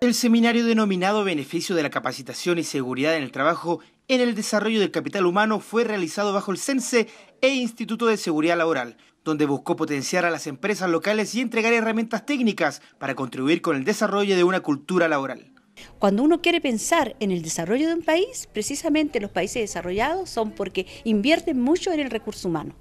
El seminario denominado Beneficio de la Capacitación y Seguridad en el Trabajo en el Desarrollo del Capital Humano fue realizado bajo el CENSE e Instituto de Seguridad Laboral, donde buscó potenciar a las empresas locales y entregar herramientas técnicas para contribuir con el desarrollo de una cultura laboral. Cuando uno quiere pensar en el desarrollo de un país, precisamente los países desarrollados son porque invierten mucho en el recurso humano.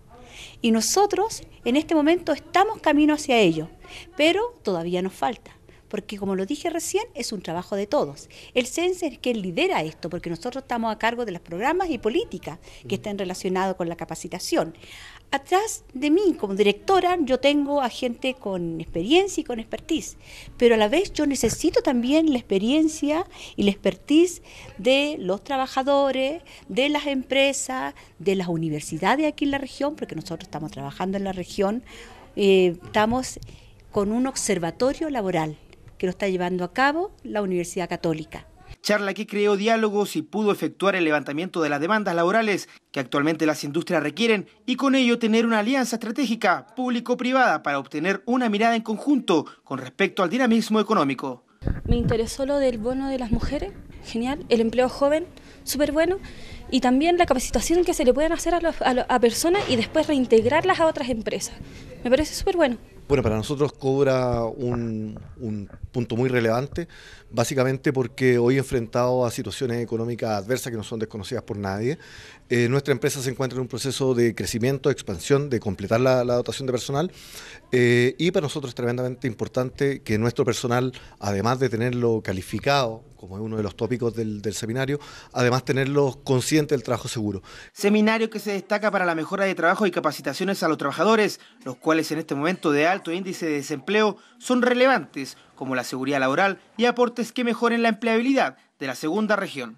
Y nosotros en este momento estamos camino hacia ello, pero todavía nos falta porque como lo dije recién, es un trabajo de todos. El CENSE es quien lidera esto, porque nosotros estamos a cargo de los programas y políticas que estén relacionados con la capacitación. Atrás de mí, como directora, yo tengo a gente con experiencia y con expertise, pero a la vez yo necesito también la experiencia y la expertise de los trabajadores, de las empresas, de las universidades aquí en la región, porque nosotros estamos trabajando en la región, eh, estamos con un observatorio laboral que lo está llevando a cabo la Universidad Católica. Charla que creó diálogos y pudo efectuar el levantamiento de las demandas laborales que actualmente las industrias requieren y con ello tener una alianza estratégica público-privada para obtener una mirada en conjunto con respecto al dinamismo económico. Me interesó lo del bono de las mujeres, genial, el empleo joven, súper bueno, y también la capacitación que se le pueden hacer a, a personas y después reintegrarlas a otras empresas. Me parece súper bueno. Bueno, para nosotros cobra un, punto muy relevante, básicamente porque hoy enfrentado a situaciones económicas adversas que no son desconocidas por nadie, eh, nuestra empresa se encuentra en un proceso de crecimiento, de expansión, de completar la, dotación de personal eh, y para nosotros es tremendamente importante que nuestro personal, además de tenerlo calificado, como es uno de los tópicos del, seminario, además tenerlos conscientes del trabajo seguro. Seminario que se destaca para la mejora de trabajo y capacitaciones a los trabajadores, los cuales en este momento de alto índice de desempleo son relevantes, como la seguridad laboral y aportes que mejoren la empleabilidad de la segunda región.